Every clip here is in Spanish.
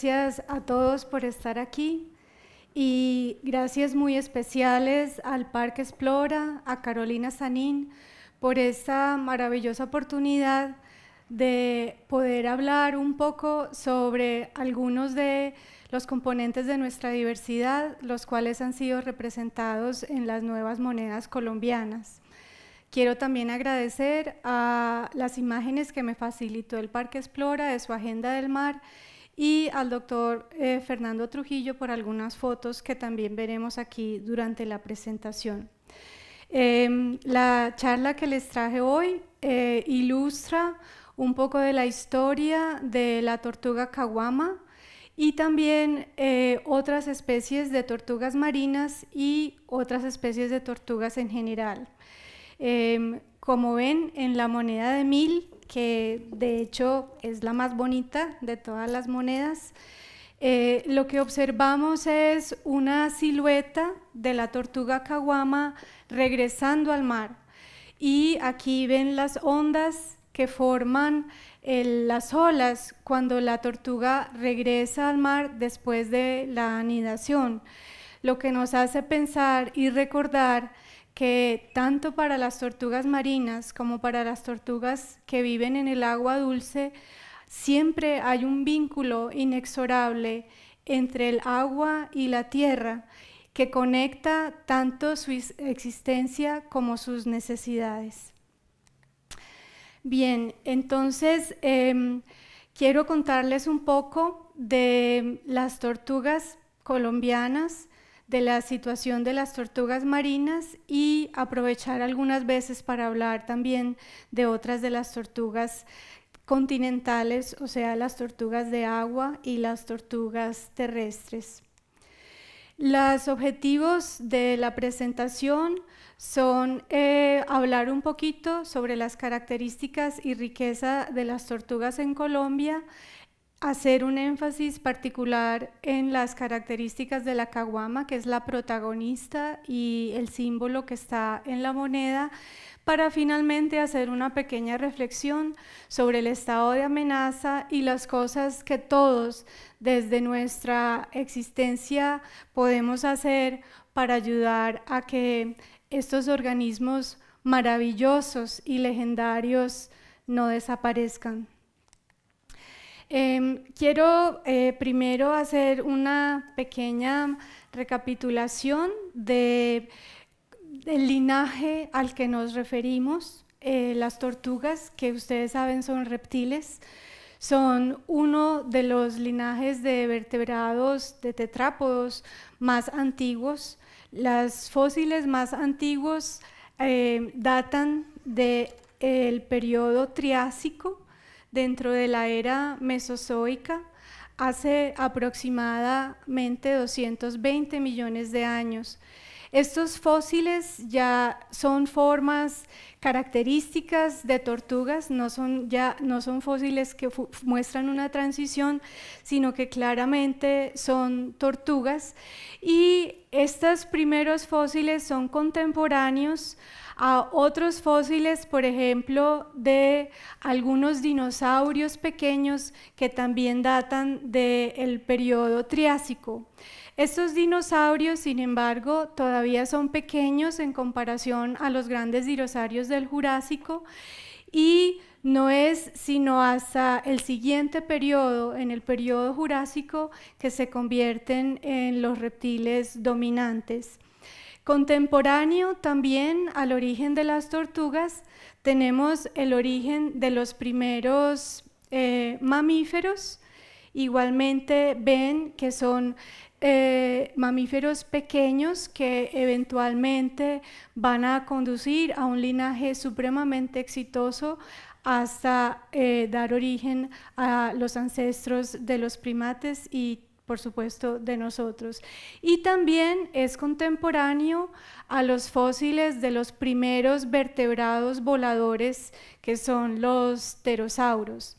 gracias a todos por estar aquí y gracias muy especiales al Parque Explora, a Carolina Sanín, por esta maravillosa oportunidad de poder hablar un poco sobre algunos de los componentes de nuestra diversidad, los cuales han sido representados en las nuevas monedas colombianas. Quiero también agradecer a las imágenes que me facilitó el Parque Explora de su Agenda del Mar y al doctor eh, Fernando Trujillo por algunas fotos que también veremos aquí durante la presentación. Em, la charla que les traje hoy eh, ilustra un poco de la historia de la tortuga caguama y también eh, otras especies de tortugas marinas y otras especies de tortugas en general. Em, como ven, en la moneda de mil que de hecho es la más bonita de todas las monedas. Eh, lo que observamos es una silueta de la tortuga caguama regresando al mar. Y aquí ven las ondas que forman eh, las olas cuando la tortuga regresa al mar después de la anidación, lo que nos hace pensar y recordar que tanto para las tortugas marinas como para las tortugas que viven en el agua dulce, siempre hay un vínculo inexorable entre el agua y la tierra que conecta tanto su existencia como sus necesidades. Bien, entonces em, quiero contarles un poco de las tortugas colombianas de la situación de las tortugas marinas y aprovechar algunas veces para hablar también de otras de las tortugas continentales, o sea, las tortugas de agua y las tortugas terrestres. Los objetivos de la presentación son eh, hablar un poquito sobre las características y riqueza de las tortugas en Colombia, hacer un énfasis particular en las características de la caguama, que es la protagonista y el símbolo que está en la moneda, para finalmente hacer una pequeña reflexión sobre el estado de amenaza y las cosas que todos desde nuestra existencia podemos hacer para ayudar a que estos organismos maravillosos y legendarios no desaparezcan. Em, quiero eh, primero hacer una pequeña recapitulación del linaje al que nos referimos. Eh, las tortugas, que ustedes saben son reptiles, son uno de los linajes de vertebrados, de tetrápodos más antiguos. Los fósiles más antiguos eh, datan del periodo Triásico, dentro de la era mesozoica hace aproximadamente 220 millones de años. Estos fósiles ya son formas características de tortugas, no son, ya, no son fósiles que muestran una transición, sino que claramente son tortugas. Y estos primeros fósiles son contemporáneos a otros fósiles, por ejemplo, de algunos dinosaurios pequeños que también datan del período periodo Triásico. Estos dinosaurios, sin embargo, todavía son pequeños en comparación a los grandes dinosaurios del Jurásico y no es sino hasta el siguiente periodo, en el periodo Jurásico, que se convierten en los reptiles dominantes. Contemporáneo también al origen de las tortugas tenemos el origen de los primeros eh, mamíferos. Igualmente ven que son eh, mamíferos pequeños que eventualmente van a conducir a un linaje supremamente exitoso hasta eh, dar origen a los ancestros de los primates y por supuesto, de nosotros. Y también es contemporáneo a los fósiles de los primeros vertebrados voladores, que son los pterosauros.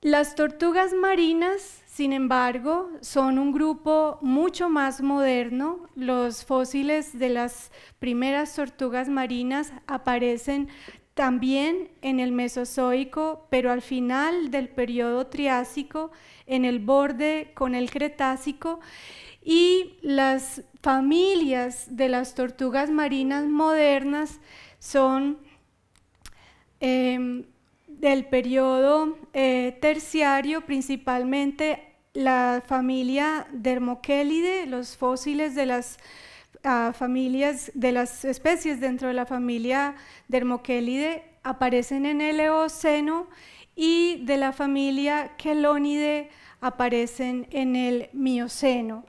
Las tortugas marinas, sin embargo, son un grupo mucho más moderno. Los fósiles de las primeras tortugas marinas aparecen también en el Mesozoico, pero al final del periodo Triásico en el borde con el Cretácico y las familias de las tortugas marinas modernas son em, del periodo eh, terciario, principalmente la familia Dermoquélide, los fósiles de las ah, familias, de las especies dentro de la familia Dermoquélide aparecen en el Eoceno y de la familia Kelonide aparecen en el Mioceno.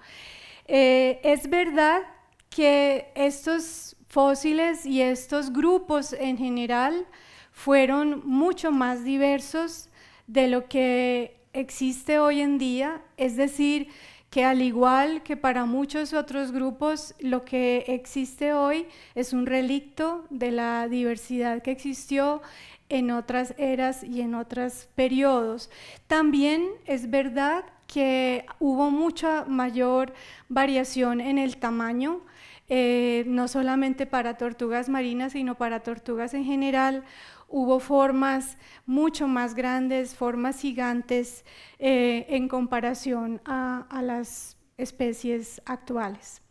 Eh, es verdad que estos fósiles y estos grupos en general fueron mucho más diversos de lo que existe hoy en día, es decir, que al igual que para muchos otros grupos, lo que existe hoy es un relicto de la diversidad que existió en otras eras y en otros periodos. También es verdad que hubo mucha mayor variación en el tamaño, eh, no solamente para tortugas marinas, sino para tortugas en general. Hubo formas mucho más grandes, formas gigantes eh, en comparación a, las especies actuales.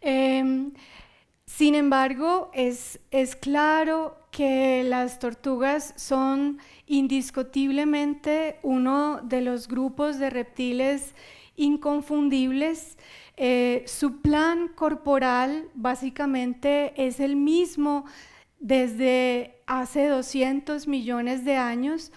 Em, sin embargo, es, es claro que las tortugas son indiscutiblemente uno de los grupos de reptiles inconfundibles. Eh, su plan corporal básicamente es el mismo desde hace 200 millones de años.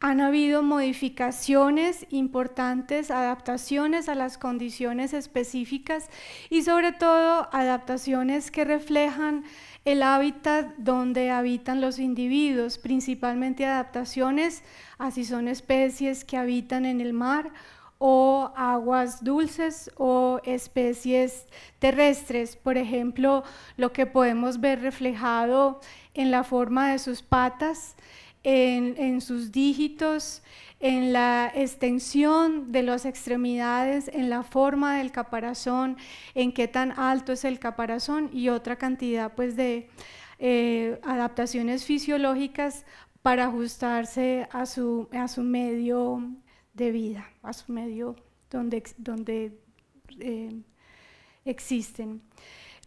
Han habido modificaciones importantes, adaptaciones a las condiciones específicas y sobre todo adaptaciones que reflejan el hábitat donde habitan los individuos, principalmente adaptaciones así son especies que habitan en el mar o aguas dulces o especies terrestres. Por ejemplo, lo que podemos ver reflejado en la forma de sus patas, en, en sus dígitos, en la extensión de las extremidades, en la forma del caparazón, en qué tan alto es el caparazón y otra cantidad pues de eh, adaptaciones fisiológicas para ajustarse a su, a su medio de vida, a su medio donde, donde eh, existen.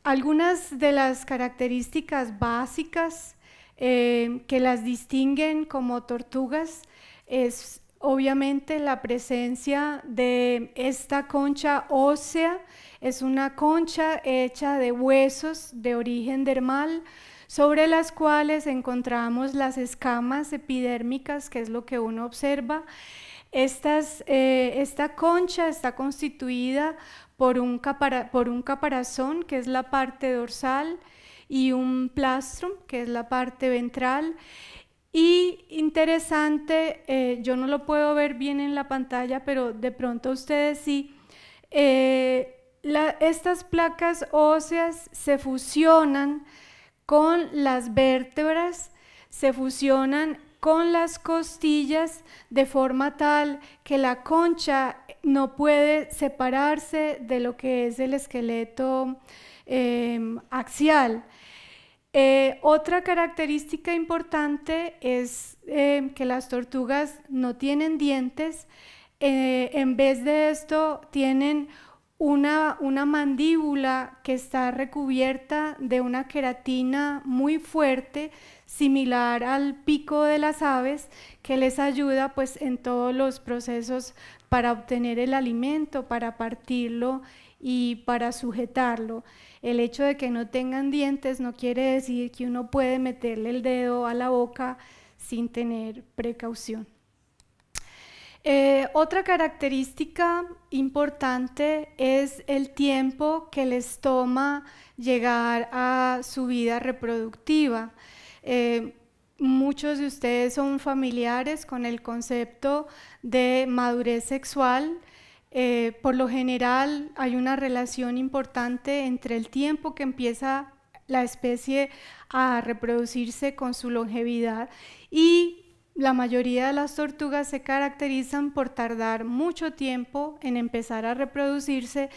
Algunas de las características básicas eh, que las distinguen como tortugas es Obviamente la presencia de esta concha ósea es una concha hecha de huesos de origen dermal sobre las cuales encontramos las escamas epidérmicas, que es lo que uno observa. Estas, eh, esta concha está constituida por un, por un caparazón, que es la parte dorsal, y un plastrum, que es la parte ventral, y interesante, eh, yo no lo puedo ver bien en la pantalla, pero de pronto ustedes sí, eh, estas placas óseas se fusionan con las vértebras, se fusionan con las costillas de forma tal que la concha no puede separarse de lo que es el esqueleto eh, axial. Eh, otra característica importante es eh, que las tortugas no tienen dientes. Eh, en vez de esto, tienen una, una, mandíbula que está recubierta de una queratina muy fuerte, similar al pico de las aves, que les ayuda pues en todos los procesos para obtener el alimento, para partirlo y para sujetarlo. El hecho de que no tengan dientes no quiere decir que uno puede meterle el dedo a la boca sin tener precaución. Eh, otra característica importante es el tiempo que les toma llegar a su vida reproductiva. Eh, muchos de ustedes son familiares con el concepto de madurez sexual eh, por lo general hay una relación importante entre el tiempo que empieza la especie a reproducirse con su longevidad y la mayoría de las tortugas se caracterizan por tardar mucho tiempo en empezar a reproducirse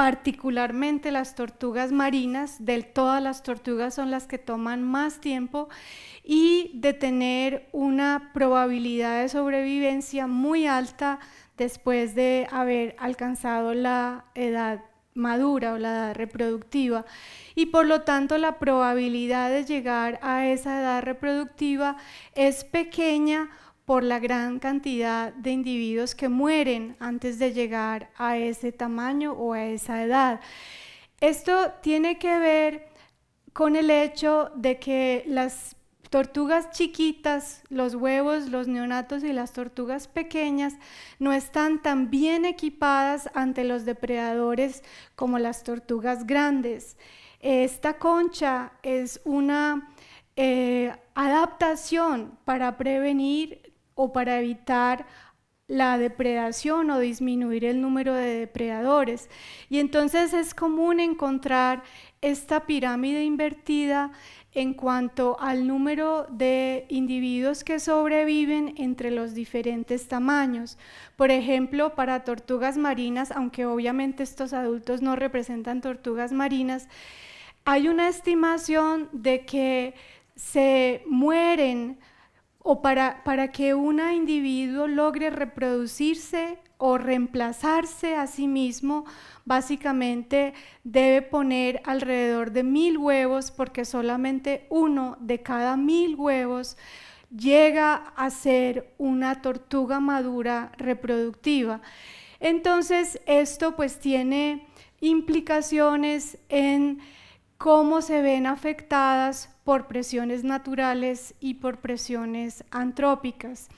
particularmente las tortugas marinas, de todas las tortugas son las que toman más tiempo y de tener una probabilidad de sobrevivencia muy alta después de haber alcanzado la edad madura o la edad reproductiva y por lo tanto la probabilidad de llegar a esa edad reproductiva es pequeña por la gran cantidad de individuos que mueren antes de llegar a ese tamaño o a esa edad. Esto tiene que ver con el hecho de que las tortugas chiquitas, los huevos, los neonatos y las tortugas pequeñas no están tan bien equipadas ante los depredadores como las tortugas grandes. Esta concha es una eh, adaptación para prevenir o para evitar la depredación o disminuir el número de depredadores. Y entonces es común encontrar esta pirámide invertida en cuanto al número de individuos que sobreviven entre los diferentes tamaños. Por ejemplo, para tortugas marinas, aunque obviamente estos adultos no representan tortugas marinas, hay una estimación de que se mueren o para, que un individuo logre reproducirse o reemplazarse a sí mismo, básicamente debe poner alrededor de mil huevos porque solamente uno de cada mil huevos llega a ser una tortuga madura reproductiva. Entonces, esto pues tiene implicaciones en cómo se ven afectadas por presiones naturales y por presiones antrópicas.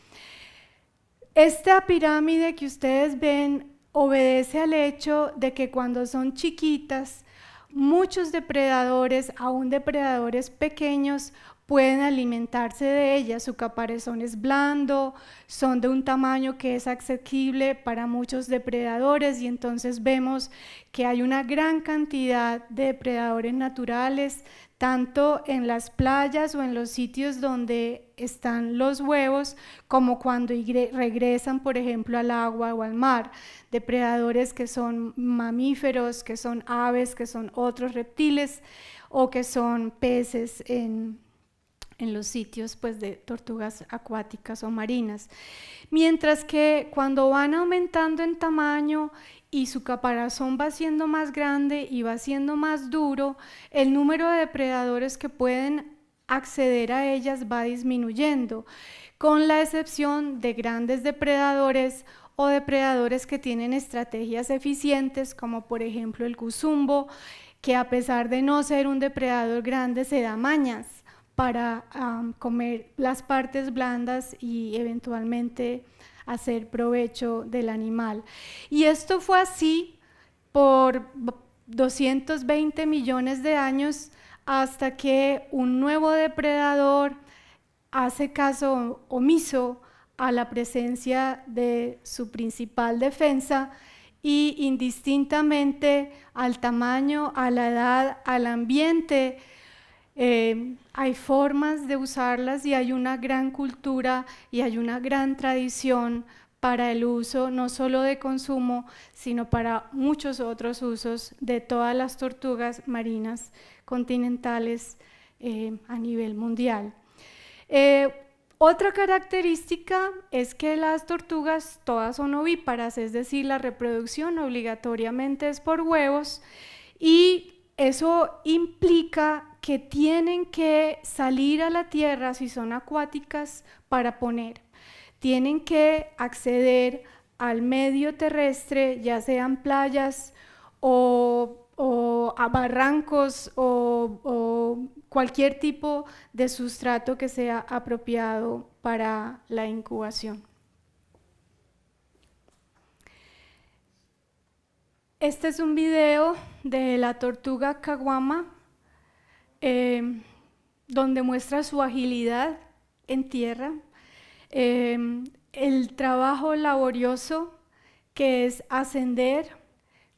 Esta pirámide que ustedes ven obedece al hecho de que cuando son chiquitas, muchos depredadores, aún depredadores pequeños, pueden alimentarse de ellas. Su caparazón es blando, son de un tamaño que es accesible para muchos depredadores y entonces vemos que hay una gran cantidad de depredadores naturales, tanto en las playas o en los sitios donde están los huevos, como cuando regresan, por ejemplo, al agua o al mar. Depredadores que son mamíferos, que son aves, que son otros reptiles o que son peces en, los sitios pues, de tortugas acuáticas o marinas. Mientras que cuando van aumentando en tamaño y su caparazón va siendo más grande y va siendo más duro, el número de depredadores que pueden acceder a ellas va disminuyendo, con la excepción de grandes depredadores o depredadores que tienen estrategias eficientes, como por ejemplo el guzumbo, que a pesar de no ser un depredador grande se da mañas para comer las partes blandas y eventualmente hacer provecho del animal. Y esto fue así por 220 millones de años hasta que un nuevo depredador hace caso omiso a la presencia de su principal defensa y indistintamente al tamaño, a la edad, al ambiente, Em, hay formas de usarlas y hay una gran cultura y hay una gran tradición para el uso no solo de consumo, sino para muchos otros usos de todas las tortugas marinas continentales em, a nivel mundial. Eh, otra característica es que las tortugas todas son ovíparas, es decir, la reproducción obligatoriamente es por huevos y eso implica que tienen que salir a la tierra si son acuáticas para poner. Tienen que acceder al medio terrestre, ya sean playas o, a barrancos o cualquier tipo de sustrato que sea apropiado para la incubación. Este es un video de la tortuga Caguama, eh, donde muestra su agilidad en tierra, eh, el trabajo laborioso que es ascender,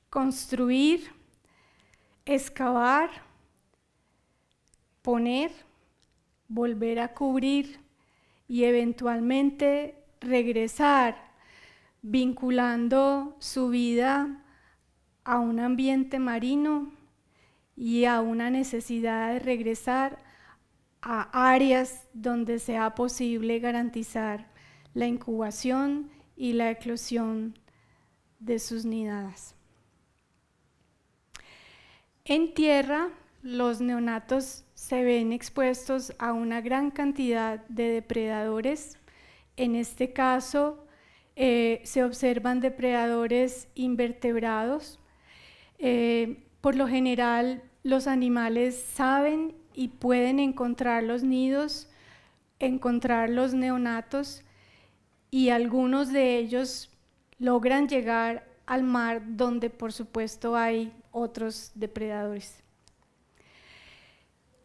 construir, excavar, poner, volver a cubrir y eventualmente regresar, vinculando su vida a un ambiente marino y a una necesidad de regresar a áreas donde sea posible garantizar la incubación y la eclosión de sus nidadas. En tierra, los neonatos se ven expuestos a una gran cantidad de depredadores. En este caso, eh, se observan depredadores invertebrados, eh, por lo general, los animales saben y pueden encontrar los nidos, encontrar los neonatos y algunos de ellos logran llegar al mar donde por supuesto hay otros depredadores.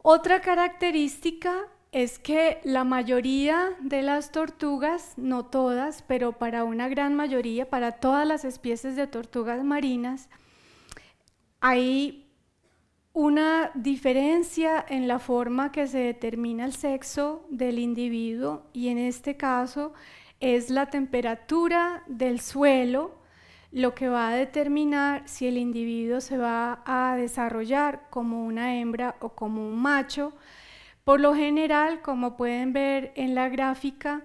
Otra característica es que la mayoría de las tortugas, no todas, pero para una gran mayoría, para todas las especies de tortugas marinas, hay una diferencia en la forma que se determina el sexo del individuo y en este caso es la temperatura del suelo lo que va a determinar si el individuo se va a desarrollar como una hembra o como un macho. Por lo general, como pueden ver en la gráfica,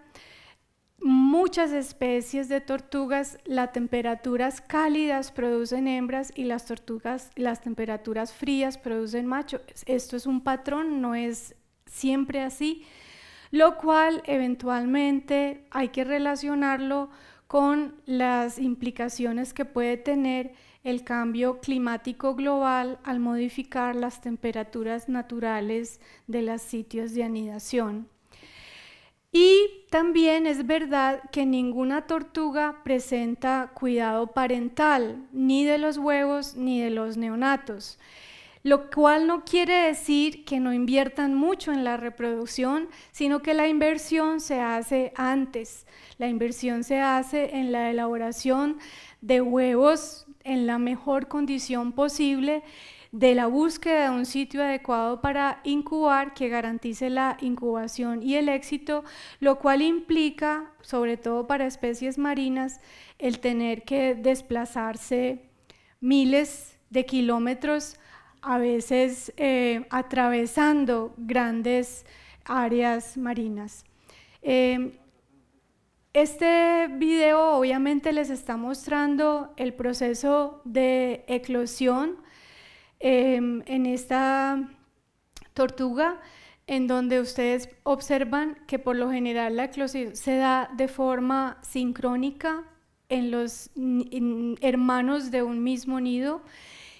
muchas especies de tortugas, las temperaturas cálidas producen hembras y las tortugas, las temperaturas frías producen machos. Esto es un patrón, no es siempre así, lo cual eventualmente hay que relacionarlo con las implicaciones que puede tener el cambio climático global al modificar las temperaturas naturales de los sitios de anidación. Y también es verdad que ninguna tortuga presenta cuidado parental, ni de los huevos ni de los neonatos, lo cual no quiere decir que no inviertan mucho en la reproducción, sino que la inversión se hace antes. La inversión se hace en la elaboración de huevos en la mejor condición posible de la búsqueda de un sitio adecuado para incubar que garantice la incubación y el éxito, lo cual implica, sobre todo para especies marinas, el tener que desplazarse miles de kilómetros, a veces eh, atravesando grandes áreas marinas. Em, este video obviamente les está mostrando el proceso de eclosión Em, en esta tortuga en donde ustedes observan que por lo general la eclosión se da de forma sincrónica en los hermanos de un mismo nido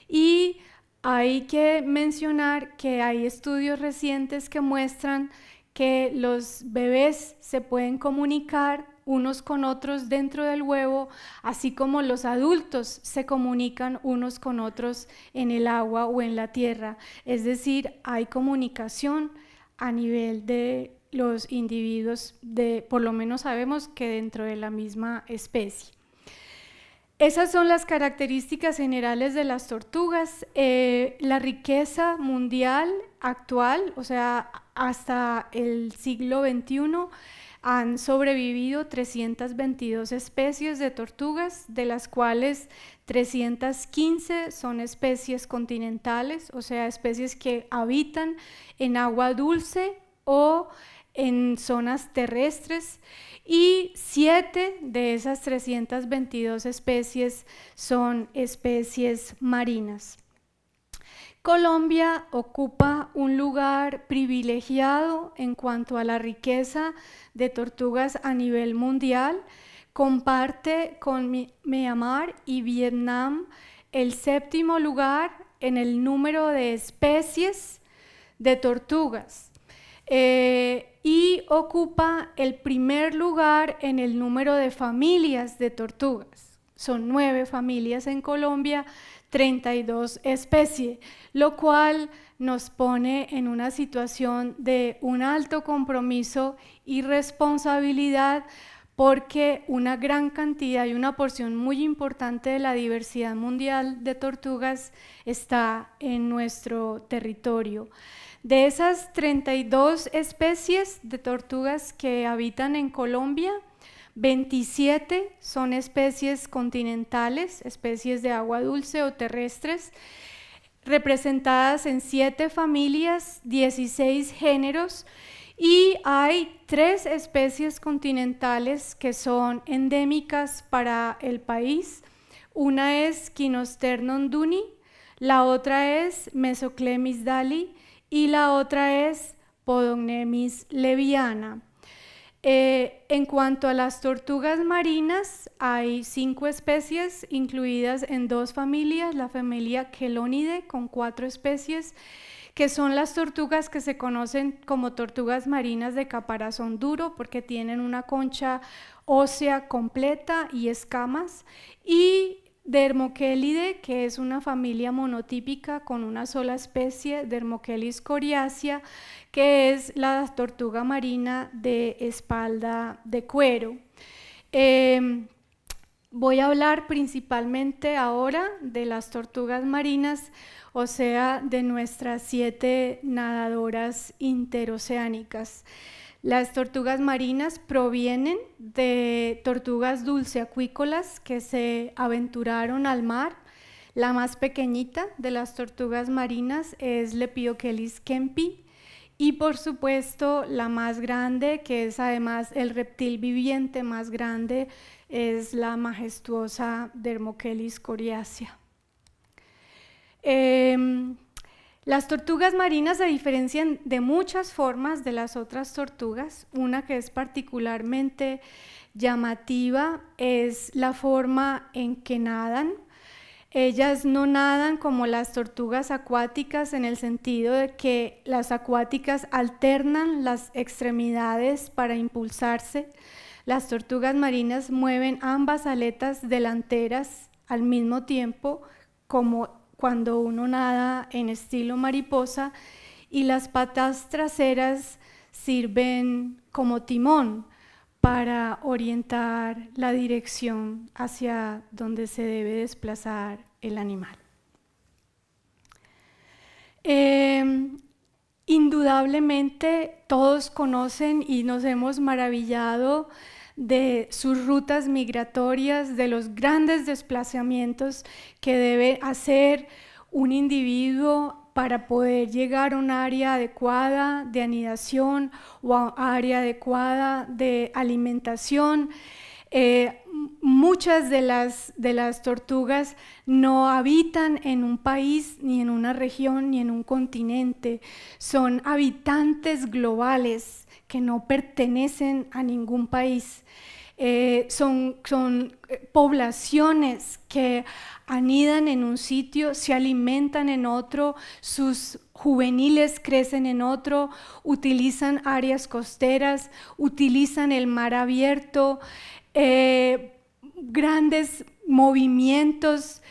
y hay que mencionar que hay estudios recientes que muestran que los bebés se pueden comunicar unos con otros dentro del huevo, así como los adultos se comunican unos con otros en el agua o en la tierra. Es decir, hay comunicación a nivel de los individuos de, por lo menos sabemos que dentro de la misma especie. Esas son las características generales de las tortugas. Eh, la riqueza mundial actual, o sea, hasta el siglo XXI, han sobrevivido 322 especies de tortugas, de las cuales 315 son especies continentales, o sea, especies que habitan en agua dulce o en zonas terrestres y 7 de esas 322 especies son especies marinas. Colombia ocupa un lugar privilegiado en cuanto a la riqueza de tortugas a nivel mundial. Comparte con Myanmar y Vietnam el séptimo lugar en el número de especies de tortugas eh, y ocupa el primer lugar en el número de familias de tortugas. Son nueve familias en Colombia, 32 especies, lo cual nos pone en una situación de un alto compromiso y responsabilidad porque una gran cantidad y una porción muy importante de la diversidad mundial de tortugas está en nuestro territorio. De esas 32 especies de tortugas que habitan en Colombia, 27 son especies continentales, especies de agua dulce o terrestres, representadas en 7 familias, 16 géneros y hay 3 especies continentales que son endémicas para el país. Una es Quinosternon duni, la otra es Mesoclemis dali y la otra es Podognemis leviana. Eh, en cuanto a las tortugas marinas, hay cinco especies incluidas en dos familias, la familia Kelonide, con cuatro especies, que son las tortugas que se conocen como tortugas marinas de caparazón duro porque tienen una concha ósea completa y escamas, y Dermoquelide, que es una familia monotípica con una sola especie, Dermoquelis coriacea, que es la tortuga marina de espalda de cuero. Em, voy a hablar principalmente ahora de las tortugas marinas, o sea, de nuestras siete nadadoras interoceánicas. Las tortugas marinas provienen de tortugas dulceacuícolas que se aventuraron al mar. La más pequeñita de las tortugas marinas es Lepidochelys kempi y por supuesto la más grande, que es además el reptil viviente más grande, es la majestuosa dermochelys coriacea. Em, las tortugas marinas se diferencian de muchas formas de las otras tortugas. Una que es particularmente llamativa es la forma en que nadan. Ellas no nadan como las tortugas acuáticas en el sentido de que las acuáticas alternan las extremidades para impulsarse. Las tortugas marinas mueven ambas aletas delanteras al mismo tiempo como cuando uno nada en estilo mariposa y las patas traseras sirven como timón para orientar la dirección hacia donde se debe desplazar el animal. Em, indudablemente todos conocen y nos hemos maravillado de sus rutas migratorias, de los grandes desplazamientos que debe hacer un individuo para poder llegar a un área adecuada de anidación o a un área adecuada de alimentación. Eh, muchas de las tortugas no habitan en un país, ni en una región, ni en un continente. Son habitantes globales que no pertenecen a ningún país. Eh, son, son eh, poblaciones que anidan en un sitio, se alimentan en otro, sus juveniles crecen en otro, utilizan áreas costeras, utilizan el mar abierto, eh, grandes movimientos,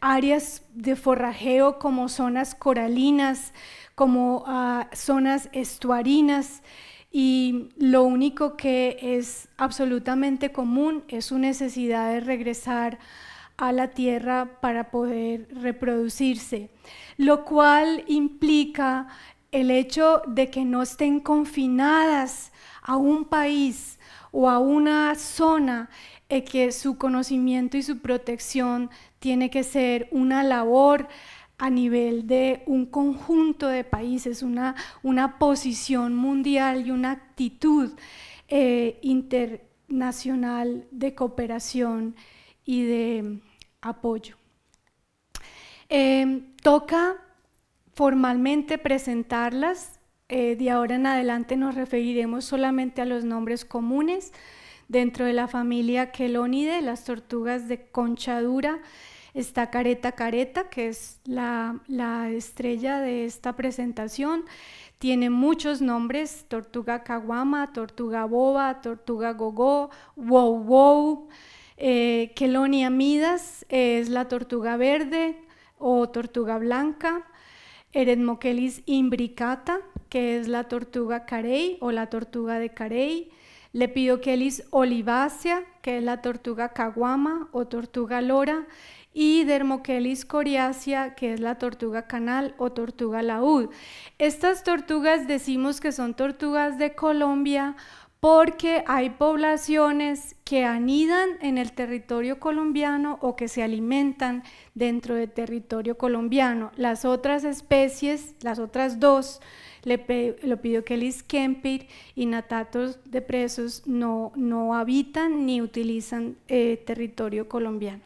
áreas de forrajeo como zonas coralinas, como a ah, zonas estuarinas y lo único que es absolutamente común es su necesidad de regresar a la tierra para poder reproducirse, lo cual implica el hecho de que no estén confinadas a un país o a una zona en eh, que su conocimiento y su protección tiene que ser una labor a nivel de un conjunto de países, una, una posición mundial y una actitud eh, internacional de cooperación y de apoyo. Eh, toca formalmente presentarlas. Eh, de ahora en adelante nos referiremos solamente a los nombres comunes dentro de la familia Kelónide, las tortugas de Conchadura. Está Careta Careta, que es la, estrella de esta presentación. Tiene muchos nombres, tortuga caguama, tortuga boba, tortuga gogó, wow wow. Eh, Kelonia midas es la tortuga verde o tortuga blanca. Eredmoquelis imbricata, que es la tortuga carey o la tortuga de carey. Lepidoquelis olivacea, que es la tortuga caguama o tortuga lora y Dermochelys coriacea, que es la tortuga canal o tortuga laúd. Estas tortugas decimos que son tortugas de Colombia porque hay poblaciones que anidan en el territorio colombiano o que se alimentan dentro del territorio colombiano. Las otras especies, las otras dos, Lepidochelys kempir y Natatos presos, no, no habitan ni utilizan eh, territorio colombiano.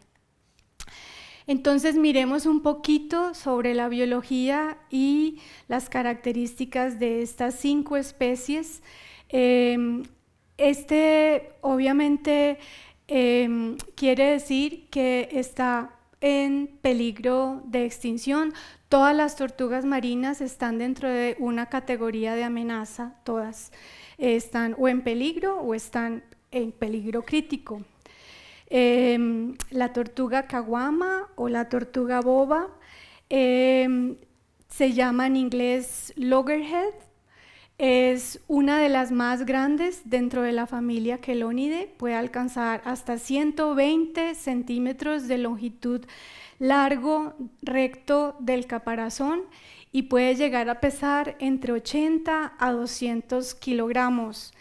Entonces miremos un poquito sobre la biología y las características de estas cinco especies. Em, este obviamente em, quiere decir que está en peligro de extinción. Todas las tortugas marinas están dentro de una categoría de amenaza, todas eh, están o en peligro o están en peligro crítico. Em, la tortuga caguama o la tortuga boba. Em, se llama en inglés loggerhead. Es una de las más grandes dentro de la familia Quelónide. Puede alcanzar hasta 120 centímetros de longitud largo, recto del caparazón y puede llegar a pesar entre 80 a 200 kilogramos.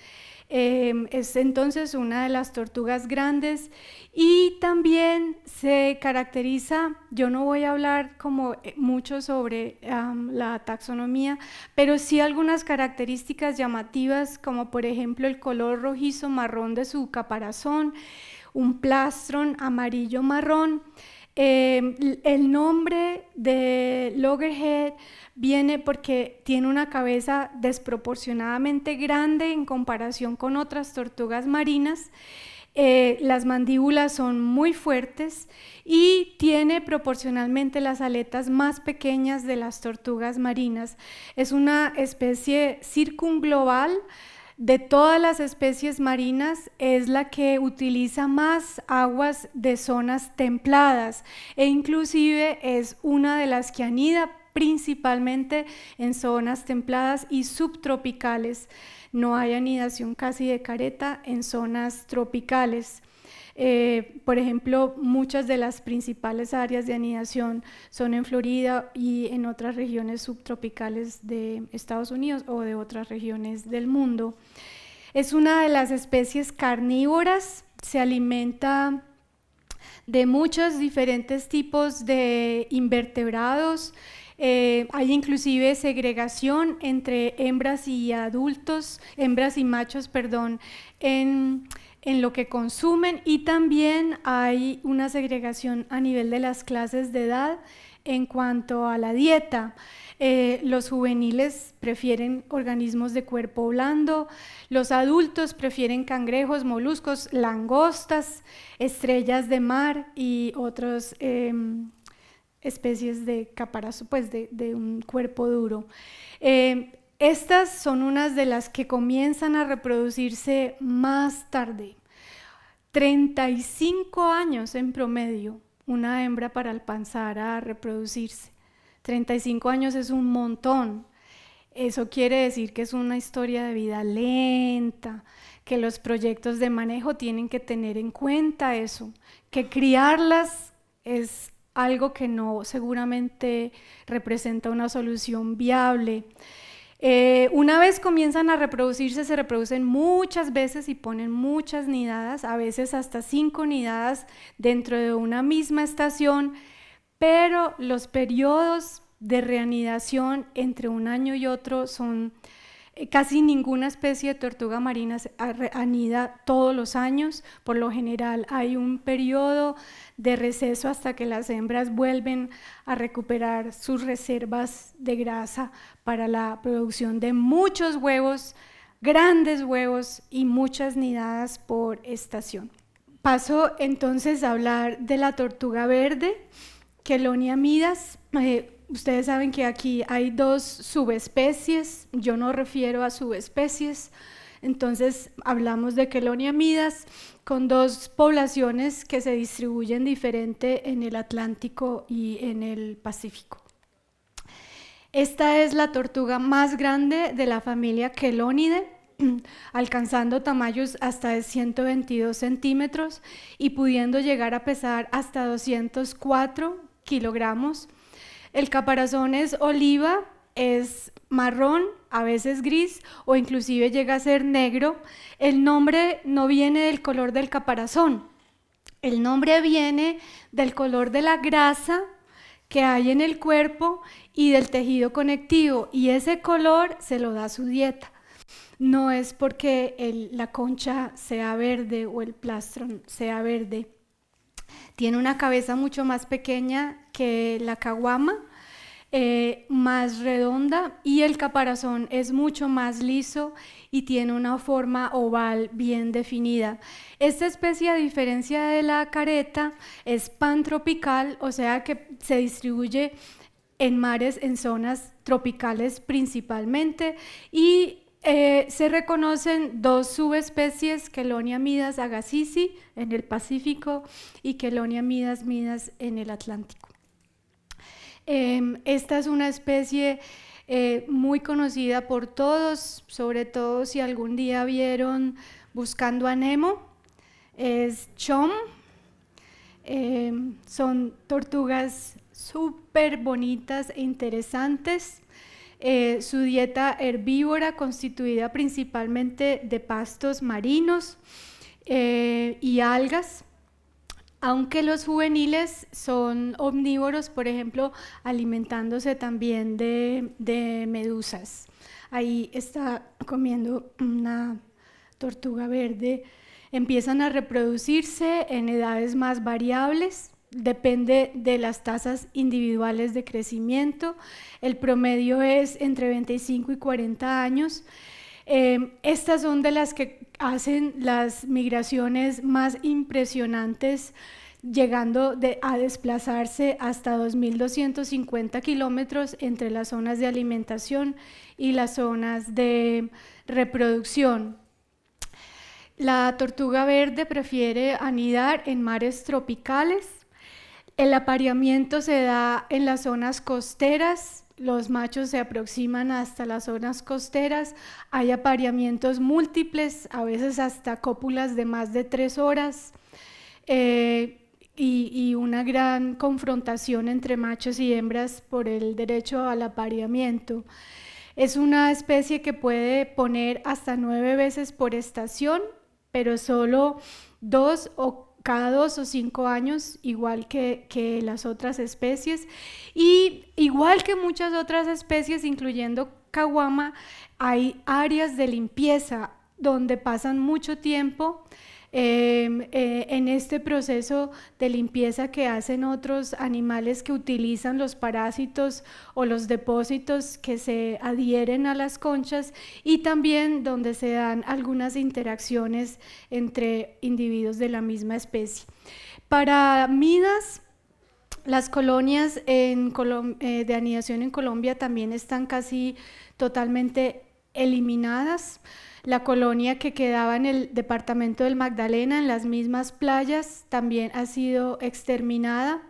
Em, es entonces una de las tortugas grandes y también se caracteriza, yo no voy a hablar como eh, mucho sobre la taxonomía, pero sí algunas características llamativas como por ejemplo el color rojizo marrón de su caparazón, un plastrón amarillo marrón. Em, el nombre de Loggerhead viene porque tiene una cabeza desproporcionadamente grande en comparación con otras tortugas marinas. Eh, las mandíbulas son muy fuertes y tiene proporcionalmente las aletas más pequeñas de las tortugas marinas. Es una especie circunglobal de todas las especies marinas es la que utiliza más aguas de zonas templadas e inclusive es una de las que anida principalmente en zonas templadas y subtropicales. No hay anidación casi de careta en zonas tropicales. Eh, por ejemplo, muchas de las principales áreas de anidación son en Florida y en otras regiones subtropicales de Estados Unidos o de otras regiones del mundo. Es una de las especies carnívoras, se alimenta de muchos diferentes tipos de invertebrados. Eh, hay inclusive segregación entre hembras y adultos, hembras y machos, perdón, en en lo que consumen y también hay una segregación a nivel de las clases de edad en cuanto a la dieta. Eh, los juveniles prefieren organismos de cuerpo blando, los adultos prefieren cangrejos, moluscos, langostas, estrellas de mar y otras em, especies de caparazo, pues de, un cuerpo duro. Eh, estas son unas de las que comienzan a reproducirse más tarde. 35 años en promedio una hembra para alcanzar a reproducirse. 35 años es un montón. Eso quiere decir que es una historia de vida lenta, que los proyectos de manejo tienen que tener en cuenta eso, que criarlas es algo que no seguramente representa una solución viable. Eh, una vez comienzan a reproducirse, se reproducen muchas veces y ponen muchas nidadas, a veces hasta cinco nidadas dentro de una misma estación, pero los periodos de reanidación entre un año y otro son eh, casi ninguna especie de tortuga marina anida todos los años. Por lo general hay un periodo de receso hasta que las hembras vuelven a recuperar sus reservas de grasa para la producción de muchos huevos, grandes huevos y muchas nidadas por estación. Paso entonces a hablar de la tortuga verde, Kelonia midas. Eh, ustedes saben que aquí hay dos subespecies, yo no refiero a subespecies, entonces hablamos de midas con dos poblaciones que se distribuyen diferente en el Atlántico y en el Pacífico. Esta es la tortuga más grande de la familia quelonidae alcanzando tamaños hasta de 122 centímetros y pudiendo llegar a pesar hasta 204 kilogramos. El caparazón es oliva, es marrón a veces gris o inclusive llega a ser negro, el nombre no viene del color del caparazón. El nombre viene del color de la grasa que hay en el cuerpo y del tejido conectivo y ese color se lo da su dieta. No es porque la concha sea verde o el plastrón sea verde. Tiene una cabeza mucho más pequeña que la caguama eh, más redonda y el caparazón es mucho más liso y tiene una forma oval bien definida. Esta especie, a diferencia de la careta, es pantropical, o sea que se distribuye en mares, en zonas tropicales principalmente, y eh, se reconocen dos subespecies, Kelonia midas agassizi en el Pacífico y Kelonia midas midas en el Atlántico. Em, esta es una especie eh, muy conocida por todos, sobre todo si algún día vieron Buscando a Nemo. Es chom. Em, son tortugas súper bonitas e interesantes. Eh, su dieta herbívora constituida principalmente de pastos marinos eh, y algas. Aunque los juveniles son omnívoros, por ejemplo, alimentándose también de, medusas. Ahí está comiendo una tortuga verde. Empiezan a reproducirse en edades más variables depende de las tasas individuales de crecimiento. El promedio es entre 25 y 40 años. Em, estas son de las que hacen las migraciones más impresionantes, llegando a desplazarse hasta 2.250 kilómetros entre las zonas de alimentación y las zonas de reproducción. La tortuga verde prefiere anidar en mares tropicales. El apareamiento se da en las zonas costeras los machos se aproximan hasta las zonas costeras, hay apareamientos múltiples, a veces hasta cópulas de más de tres horas. Eh, y, y, una gran confrontación entre machos y hembras por el derecho al apareamiento. Es una especie que puede poner hasta nueve veces por estación, pero solo dos o cada dos o cinco años, igual que, las otras especies. Y igual que muchas otras especies, incluyendo caguama, hay áreas de limpieza donde pasan mucho tiempo Em, eh, en este proceso de limpieza que hacen otros animales que utilizan los parásitos o los depósitos que se adhieren a las conchas y también donde se dan algunas interacciones entre individuos de la misma especie. Para Midas, las colonias eh, de anidación en Colombia también están casi totalmente eliminadas la colonia que quedaba en el departamento del Magdalena, en las mismas playas, también ha sido exterminada.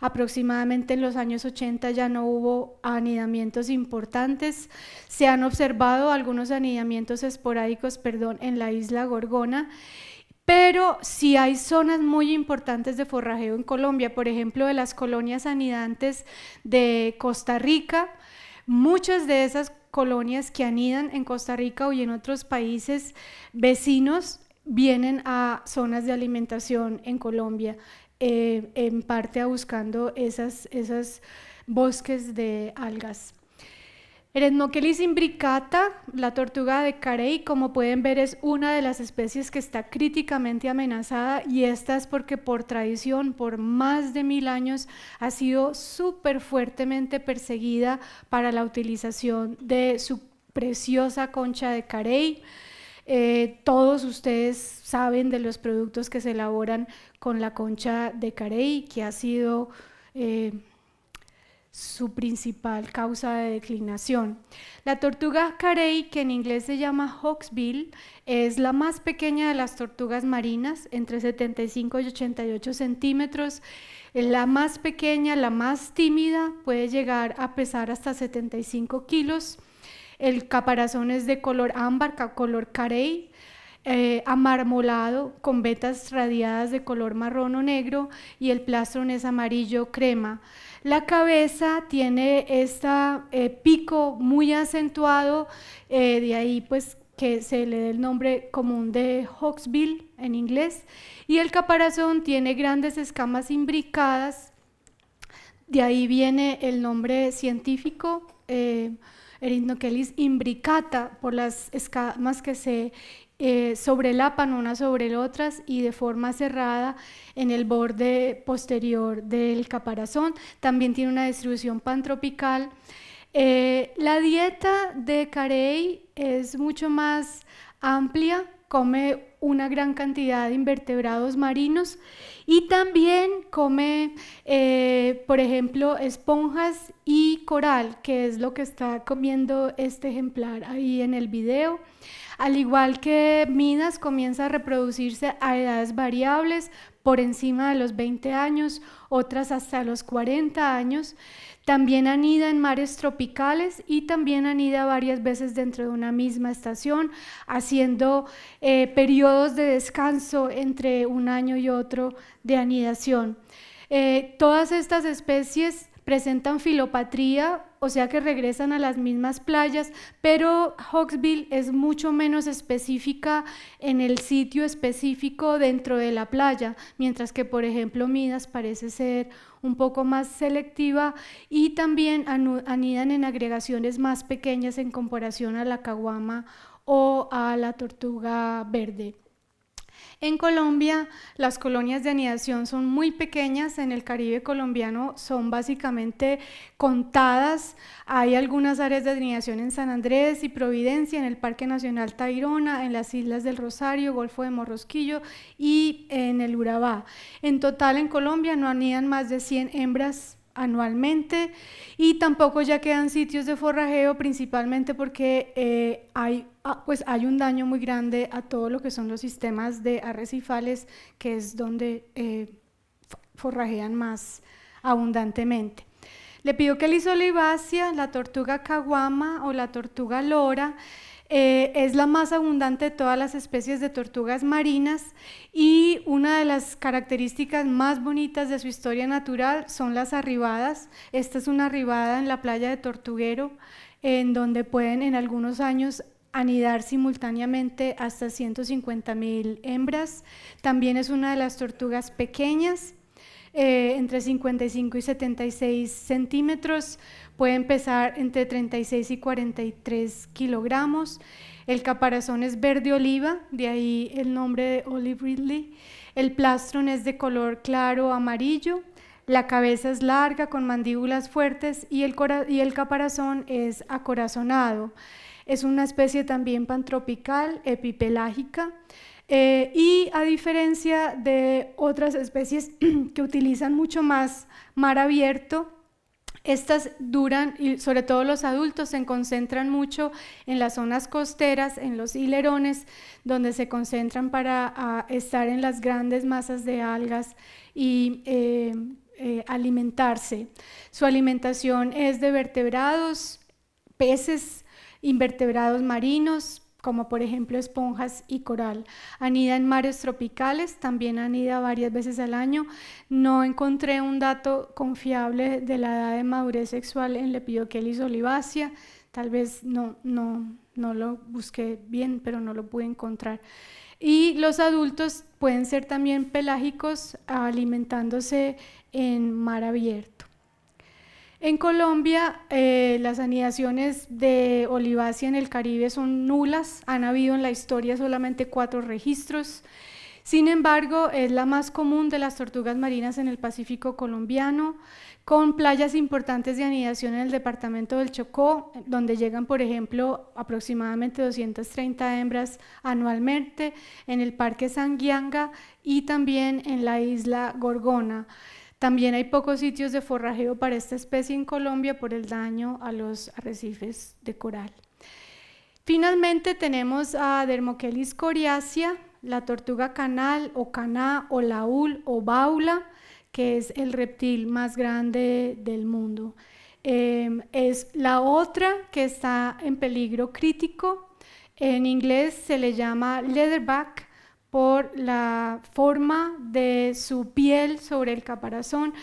Aproximadamente en los años 80 ya no hubo anidamientos importantes. Se han observado algunos anidamientos esporádicos, perdón, en la isla Gorgona. Pero si hay zonas muy importantes de forrajeo en Colombia, por ejemplo, de las colonias anidantes de Costa Rica, Muchas de esas colonias que anidan en Costa Rica o en otros países vecinos vienen a zonas de alimentación en Colombia, eh, en parte a buscando esos bosques de algas. Eresmoquelis imbricata, la tortuga de Carey, como pueden ver es una de las especies que está críticamente amenazada y esta es porque por tradición, por más de mil años, ha sido súper fuertemente perseguida para la utilización de su preciosa concha de Carey. Eh, todos ustedes saben de los productos que se elaboran con la concha de Carey, que ha sido... Eh, su principal causa de declinación. La tortuga carey, que en inglés se llama Hawksbill, es la más pequeña de las tortugas marinas, entre 75 y 88 centímetros. La más pequeña, la más tímida, puede llegar a pesar hasta 75 kilos. El caparazón es de color ámbar, color carey. Eh, amarmolado con vetas radiadas de color marrón o negro y el plastrón es amarillo crema. La cabeza tiene este pico muy acentuado, eh, de ahí pues que se le dé el nombre común de Hawksbill en inglés, y el caparazón tiene grandes escamas imbricadas, de ahí viene el nombre científico. eritnoquelis imbricata por las escamas que se eh, sobrelapan unas sobre otras y de forma cerrada en el borde posterior del caparazón. También tiene una distribución pantropical. Eh, la dieta de Carey es mucho más amplia, come una gran cantidad de invertebrados marinos y también come, eh, por ejemplo, esponjas y coral, que es lo que está comiendo este ejemplar ahí en el video. Al igual que Minas comienza a reproducirse a edades variables, por encima de los 20 años, otras hasta los 40 años. También anida en mares tropicales y también anida varias veces dentro de una misma estación, haciendo eh, periodos de descanso entre un año y otro de anidación. Eh, todas estas especies presentan filopatría, o sea que regresan a las mismas playas, pero Hawksville es mucho menos específica en el sitio específico dentro de la playa, mientras que por ejemplo Midas parece ser un poco más selectiva y también anidan en agregaciones más pequeñas en comparación a la caguama o a la tortuga verde. En Colombia las colonias de anidación son muy pequeñas, en el Caribe colombiano son básicamente contadas. Hay algunas áreas de anidación en San Andrés y Providencia, en el Parque Nacional Tairona, en las Islas del Rosario, Golfo de Morrosquillo y en el Urabá. En total en Colombia no anidan más de 100 hembras anualmente y tampoco ya quedan sitios de forrajeo principalmente porque eh, hay, ah, pues hay un daño muy grande a todo lo que son los sistemas de arrecifales, que es donde eh, forrajean más abundantemente. Le pido que el isolibacia, la tortuga caguama o la tortuga lora, eh, es la más abundante de todas las especies de tortugas marinas y una de las características más bonitas de su historia natural son las arribadas. Esta es una arribada en la playa de Tortuguero, en donde pueden en algunos años anidar simultáneamente hasta 150.000 hembras. También es una de las tortugas pequeñas, eh, entre 55 y 76 centímetros, puede pesar entre 36 y 43 kilogramos. El caparazón es verde oliva, de ahí el nombre de Olive Ridley. El plastron es de color claro amarillo. La cabeza es larga con mandíbulas fuertes y el, y el caparazón es acorazonado. Es una especie también pantropical, epipelágica. Eh, y a diferencia de otras especies que utilizan mucho más mar abierto, estas duran, y sobre todo los adultos, se concentran mucho en las zonas costeras, en los hilerones, donde se concentran para ah, estar en las grandes masas de algas y eh, eh, alimentarse. Su alimentación es de vertebrados, peces, invertebrados marinos, como por ejemplo esponjas y coral. Anida en mares tropicales, también anida varias veces al año. No encontré un dato confiable de la edad de madurez sexual en Lepidochelys olivacea. Tal vez no, no, no lo busqué bien, pero no lo pude encontrar. Y los adultos pueden ser también pelágicos alimentándose en mar abierto. En Colombia, eh, las anidaciones de olivácea en el Caribe son nulas, han habido en la historia solamente cuatro registros. Sin embargo, es la más común de las tortugas marinas en el Pacífico colombiano, con playas importantes de anidación en el departamento del Chocó, donde llegan, por ejemplo, aproximadamente 230 hembras anualmente, en el Parque Sanguianga y también en la isla Gorgona. También hay pocos sitios de forrajeo para esta especie en Colombia por el daño a los arrecifes de coral. Finalmente tenemos a Dermochelis coriacea, la tortuga canal o caná o laúl o baula, que es el reptil más grande del mundo. Em, es la otra que está en peligro crítico. En inglés se le llama leatherback por la forma de su piel sobre el caparazón.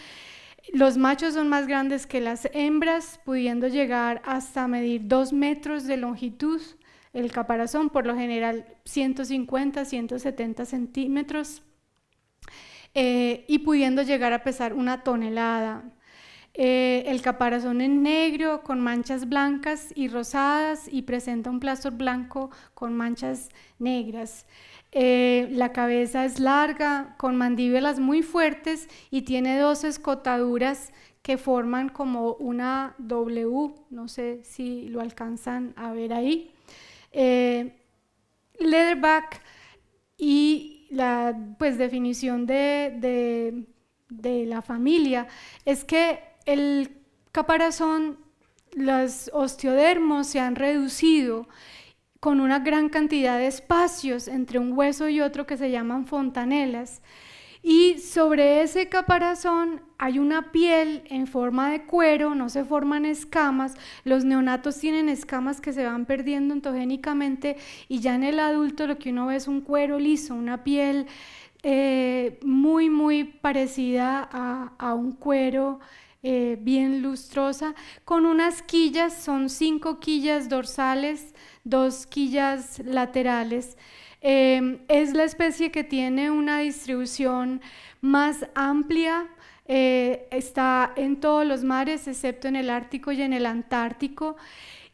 Los machos son más grandes que las hembras, pudiendo llegar hasta medir 2 metros de longitud. El caparazón, por lo general, 150, 170 centímetros. Eh, y pudiendo llegar a pesar una tonelada. Eh, el caparazón es negro con manchas blancas y rosadas y presenta un plastor blanco con manchas negras. Eh, la cabeza es larga, con mandíbulas muy fuertes y tiene dos escotaduras que forman como una W, no sé si lo alcanzan a ver ahí. Eh, leatherback y la pues, definición de, de la familia es que el caparazón, los osteodermos se han reducido con una gran cantidad de espacios entre un hueso y otro que se llaman fontanelas. Y sobre ese caparazón hay una piel en forma de cuero, no se forman escamas. Los neonatos tienen escamas que se van perdiendo ontogénicamente y ya en el adulto lo que uno ve es un cuero liso, una piel eh, muy, muy parecida a, un cuero. Eh, bien lustrosa, con unas quillas, son cinco quillas dorsales dos quillas laterales. Em, es la especie que tiene una distribución más amplia, eh, está en todos los mares excepto en el Ártico y en el Antártico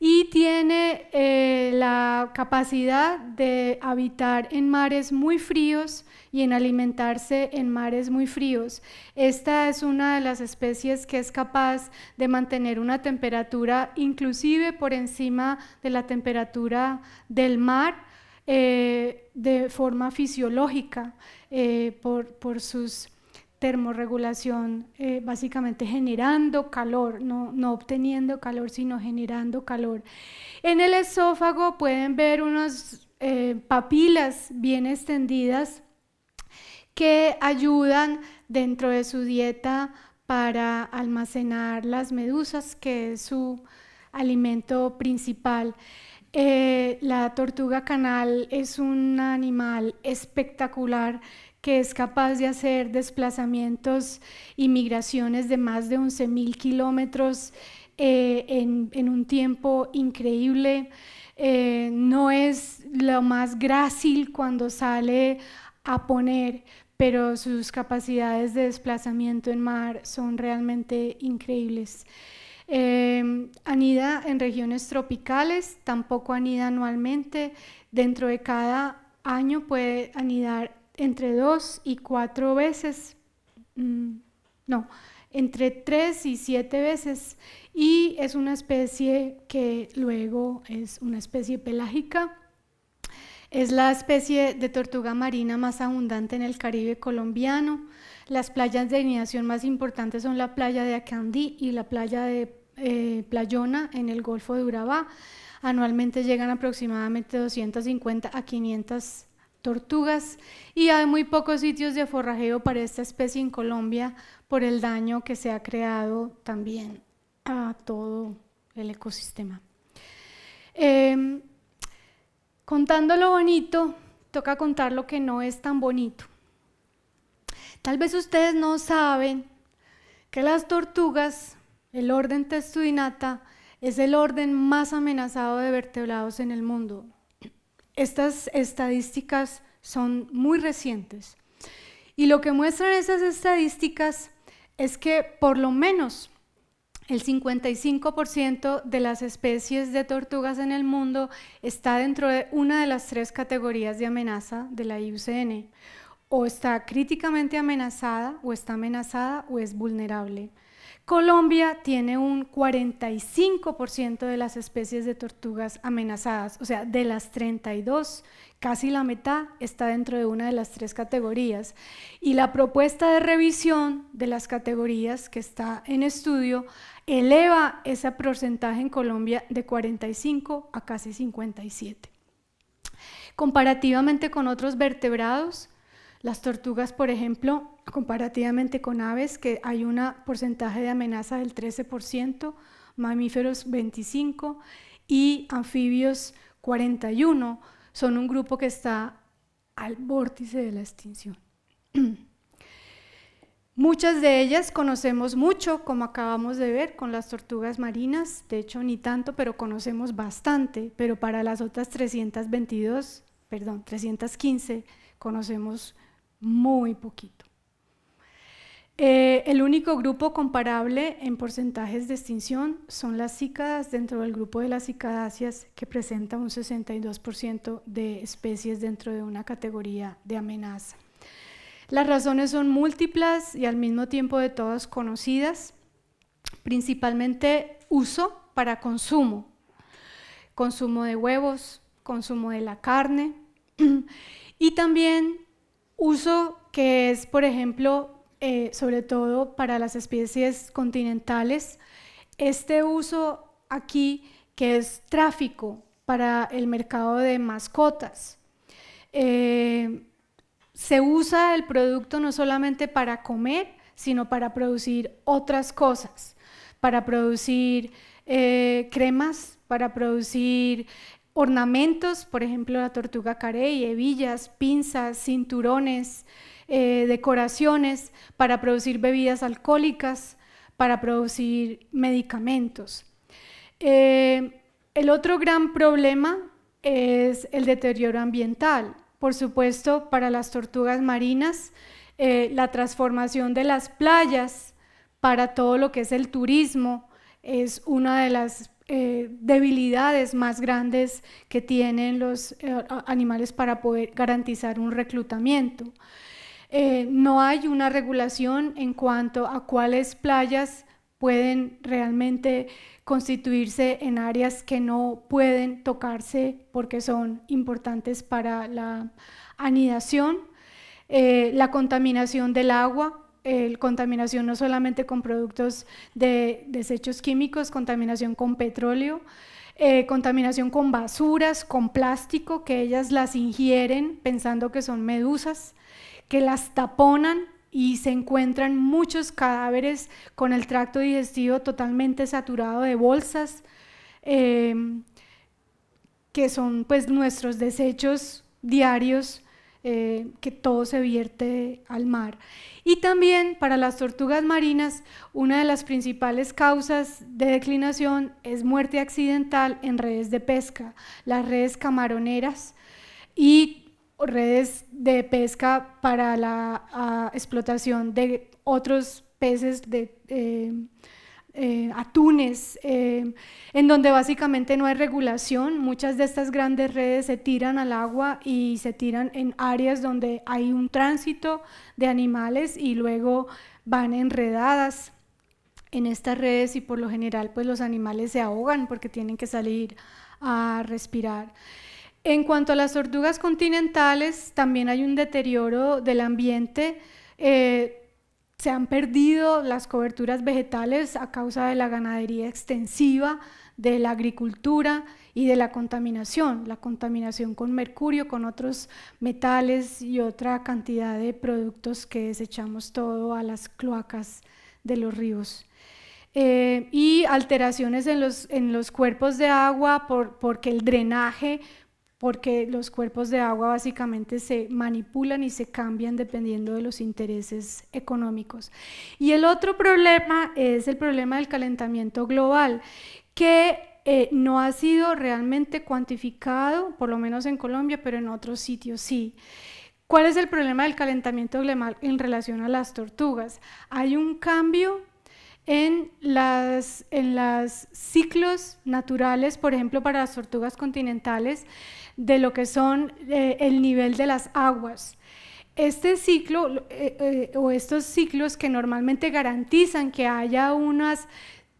y tiene eh, la capacidad de habitar en mares muy fríos y en alimentarse en mares muy fríos. Esta es una de las especies que es capaz de mantener una temperatura inclusive por encima de la temperatura del mar eh, de forma fisiológica eh, por sus termorregulación eh, básicamente generando calor, no, no, obteniendo calor, sino generando calor. En el esófago pueden ver unas eh, papilas bien extendidas que ayudan dentro de su dieta para almacenar las medusas, que es su alimento principal. Eh, la tortuga canal es un animal espectacular que es capaz de hacer desplazamientos y migraciones de más de 11.000 kilómetros eh, en, un tiempo increíble. Eh, no es lo más grácil cuando sale a poner, pero sus capacidades de desplazamiento en mar son realmente increíbles. Eh, anida en regiones tropicales, tampoco anida anualmente. Dentro de cada año puede anidar entre dos y cuatro veces, mm, no, entre tres y siete veces y es una especie que luego es una especie pelágica. Es la especie de tortuga marina más abundante en el Caribe colombiano. Las playas de nidación más importantes son la playa de Acandí y la playa de eh, Playona en el Golfo de Urabá. Anualmente llegan aproximadamente 250 a 500 tortugas y hay muy pocos sitios de forrajeo para esta especie en Colombia por el daño que se ha creado también a todo el ecosistema. Em, contando lo bonito, toca contar lo que no es tan bonito. Tal vez ustedes no saben que las tortugas, el orden testudinata, es el orden más amenazado de vertebrados en el mundo. Estas estadísticas son muy recientes. Y lo que muestran esas estadísticas es que por lo menos el 55% de las especies de tortugas en el mundo está dentro de una de las tres categorías de amenaza de la IUCN. O está críticamente amenazada, o está amenazada, o es vulnerable. Colombia tiene un 45% de las especies de tortugas amenazadas, o sea, de las 32, casi la mitad está dentro de una de las tres categorías. Y la propuesta de revisión de las categorías que está en estudio eleva ese porcentaje en Colombia de 45 a casi 57. Comparativamente con otros vertebrados, las tortugas, por ejemplo, comparativamente con aves, que hay un porcentaje de amenaza del 13%, mamíferos 25% y anfibios 41%, son un grupo que está al vórtice de la extinción. Muchas de ellas conocemos mucho, como acabamos de ver con las tortugas marinas, de hecho ni tanto, pero conocemos bastante, pero para las otras 322, perdón, 315, conocemos muy poquito. Eh, el único grupo comparable en porcentajes de extinción son las cícadas dentro del grupo de las cicadáceas que presenta un 62% de especies dentro de una categoría de amenaza. Las razones son múltiples y al mismo tiempo de todas conocidas, principalmente uso para consumo, consumo de huevos, consumo de la carne y también uso que es, por ejemplo, eh, sobre todo para las especies continentales. Este uso aquí que es tráfico para el mercado de mascotas. Eh, se usa el producto no solamente para comer, sino para producir otras cosas, para producir eh, cremas, para producir ornamentos, por ejemplo la tortuga carey, hebillas, pinzas, cinturones, eh, decoraciones, para producir bebidas alcohólicas, para producir medicamentos. Eh, el otro gran problema es el deterioro ambiental. Por supuesto, para las tortugas marinas, eh, la transformación de las playas para todo lo que es el turismo es una de las debilidades más grandes que tienen los animales para poder garantizar un reclutamiento. Eh, no hay una regulación en cuanto a cuáles playas pueden realmente constituirse en áreas que no pueden tocarse porque son importantes para la anidación, eh, la contaminación del agua, contaminación no solamente con productos de desechos químicos, contaminación con petróleo, eh, contaminación con basuras, con plástico, que ellas las ingieren pensando que son medusas que las taponan y se encuentran muchos cadáveres con el tracto digestivo totalmente saturado de bolsas, eh, que son pues nuestros desechos diarios eh, que todo se vierte al mar. Y también para las tortugas marinas, una de las principales causas de declinación es muerte accidental en redes de pesca, las redes camaroneras. Y redes de pesca para la explotación de otros peces de eh, eh, atunes, eh, en donde básicamente no hay regulación. Muchas de estas grandes redes se tiran al agua y se tiran en áreas donde hay un tránsito de animales y luego van enredadas en estas redes y por lo general pues los animales se ahogan porque tienen que salir a respirar. En cuanto a las tortugas continentales, también hay un deterioro del ambiente. Eh, se han perdido las coberturas vegetales a causa de la ganadería extensiva, de la agricultura y de la contaminación, la contaminación con mercurio, con otros metales y otra cantidad de productos que desechamos todo a las cloacas de los ríos. Eh, y alteraciones en los, en los, cuerpos de agua porque el drenaje porque los cuerpos de agua básicamente se manipulan y se cambian dependiendo de los intereses económicos. Y el otro problema es el problema del calentamiento global, que eh, no ha sido realmente cuantificado, por lo menos en Colombia, pero en otros sitios sí. ¿Cuál es el problema del calentamiento global en relación a las tortugas? Hay un cambio en los en las ciclos naturales, por ejemplo, para las tortugas continentales, de lo que son eh, el nivel de las aguas. Este ciclo eh, eh, o estos ciclos que normalmente garantizan que haya unas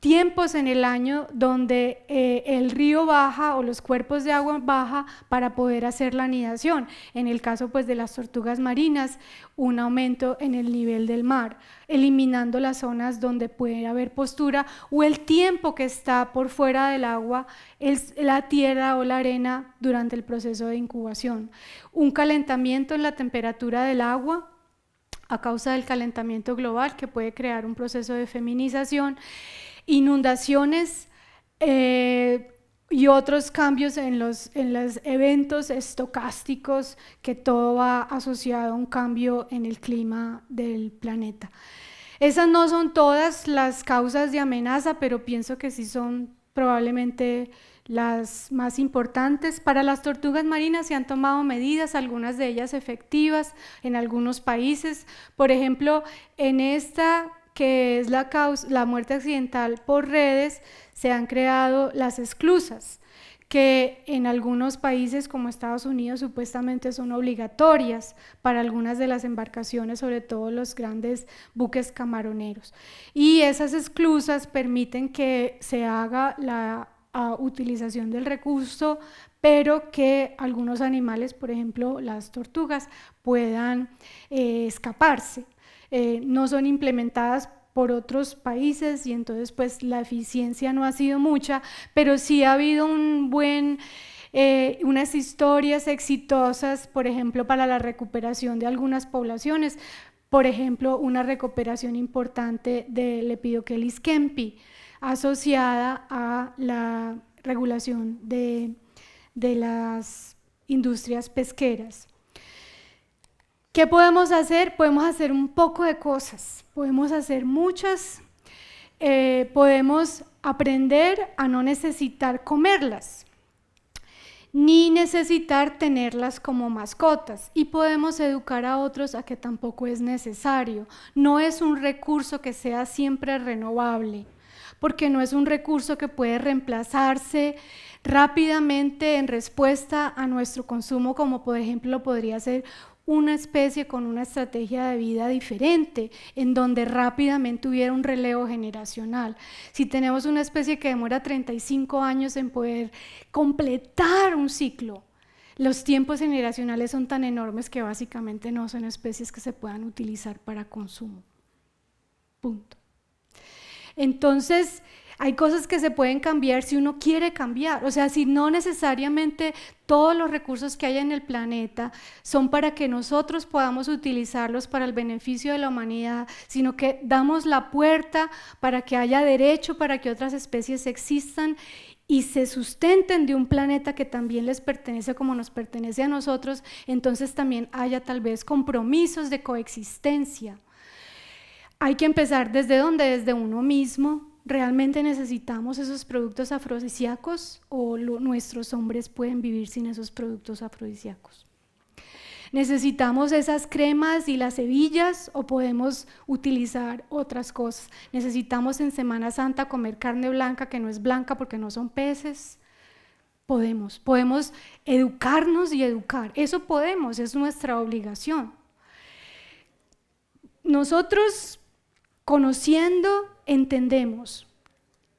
tiempos en el año donde eh, el río baja o los cuerpos de agua baja para poder hacer la anidación. En el caso pues de las tortugas marinas, un aumento en el nivel del mar, eliminando las zonas donde puede haber postura o el tiempo que está por fuera del agua, es la tierra o la arena durante el proceso de incubación. Un calentamiento en la temperatura del agua a causa del calentamiento global que puede crear un proceso de feminización inundaciones eh, y otros cambios en los, en los eventos estocásticos que todo va asociado a un cambio en el clima del planeta. Esas no son todas las causas de amenaza, pero pienso que sí son probablemente las más importantes. Para las tortugas marinas se han tomado medidas, algunas de ellas efectivas en algunos países. Por ejemplo, en esta que es la, la muerte accidental por redes, se han creado las esclusas, que en algunos países como Estados Unidos supuestamente son obligatorias para algunas de las embarcaciones, sobre todo los grandes buques camaroneros. Y esas esclusas permiten que se haga la utilización del recurso, pero que algunos animales, por ejemplo las tortugas, puedan eh, escaparse. Eh, no son implementadas por otros países y entonces pues la eficiencia no ha sido mucha, pero sí ha habido un buen... Eh, unas historias exitosas, por ejemplo, para la recuperación de algunas poblaciones. Por ejemplo, una recuperación importante del Lepidochelys kempi, asociada a la regulación de las industrias pesqueras. ¿Qué podemos hacer? Podemos hacer un poco de cosas, podemos hacer muchas, eh, podemos aprender a no necesitar comerlas, ni necesitar tenerlas como mascotas, y podemos educar a otros a que tampoco es necesario, no es un recurso que sea siempre renovable porque no es un recurso que puede reemplazarse rápidamente en respuesta a nuestro consumo, como por ejemplo podría ser una especie con una estrategia de vida diferente, en donde rápidamente hubiera un relevo generacional. Si tenemos una especie que demora 35 años en poder completar un ciclo, los tiempos generacionales son tan enormes que básicamente no son especies que se puedan utilizar para consumo. Punto. Entonces, hay cosas que se pueden cambiar si uno quiere cambiar. O sea, si no necesariamente todos los recursos que hay en el planeta son para que nosotros podamos utilizarlos para el beneficio de la humanidad, sino que damos la puerta para que haya derecho, para que otras especies existan y se sustenten de un planeta que también les pertenece como nos pertenece a nosotros, entonces también haya tal vez compromisos de coexistencia. Hay que empezar desde dónde, desde uno mismo, ¿Realmente necesitamos esos productos afrodisíacos o nuestros hombres pueden vivir sin esos productos afrodisíacos? ¿Necesitamos esas cremas y las hebillas o podemos utilizar otras cosas? ¿Necesitamos en Semana Santa comer carne blanca que no es blanca porque no son peces? Podemos, podemos educarnos y educar. Eso podemos, es nuestra obligación. Nosotros conociendo entendemos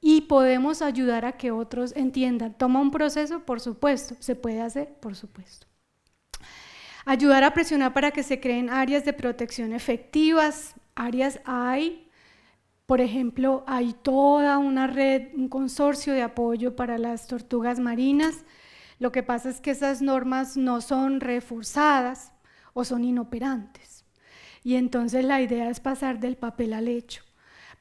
y podemos ayudar a que otros entiendan. Toma un proceso, por supuesto, se puede hacer, por supuesto. Ayudar a presionar para que se creen áreas de protección efectivas, áreas hay, por ejemplo, hay toda una red, un consorcio de apoyo para las tortugas marinas. Lo que pasa es que esas normas no son reforzadas o son inoperantes. Y entonces la idea es pasar del papel al hecho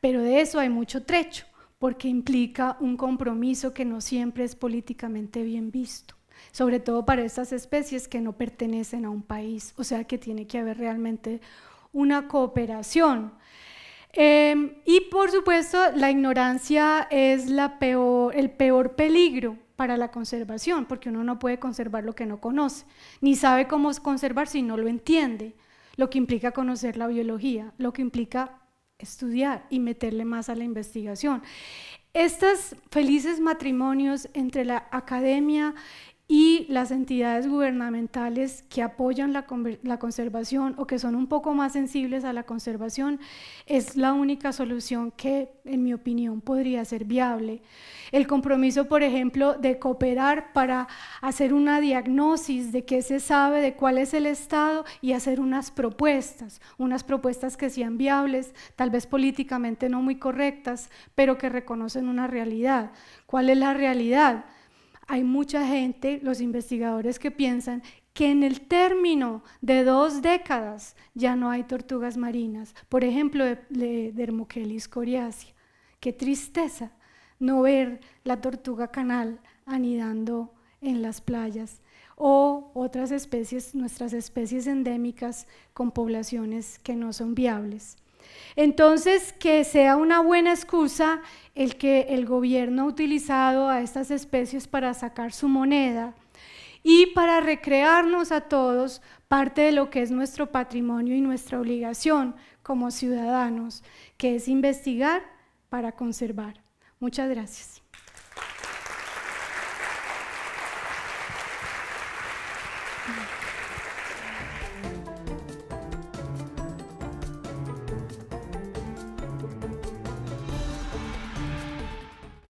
pero de eso hay mucho trecho, porque implica un compromiso que no siempre es políticamente bien visto sobre todo para estas especies que no pertenecen a un país, o sea que tiene que haber realmente una cooperación. Em, y por supuesto, la ignorancia es el peor peligro para la conservación, porque uno no puede conservar lo que no conoce, ni sabe cómo conservar si no lo entiende, lo que implica conocer la biología, lo que implica estudiar y meterle más a la investigación. Estos felices matrimonios entre la academia y las entidades gubernamentales que apoyan la, la, conservación o que son un poco más sensibles a la conservación es la única solución que, en mi opinión, podría ser viable. El compromiso, por ejemplo, de cooperar para hacer una diagnosis de qué se sabe, de cuál es el estado y hacer unas propuestas, unas propuestas que sean viables, tal vez políticamente no muy correctas, pero que reconocen una realidad. ¿Cuál es la realidad? hay mucha gente, los investigadores que piensan que en el término de dos décadas ya no hay tortugas marinas, por ejemplo, de, Hermochelis coriacea. Qué tristeza no ver la tortuga canal anidando en las playas o otras especies, nuestras especies endémicas con poblaciones que no son viables. Entonces, que sea una buena excusa el que el gobierno ha utilizado a estas especies para sacar su moneda y para recrearnos a todos parte de lo que es nuestro patrimonio y nuestra obligación como ciudadanos, que es investigar para conservar. Muchas gracias.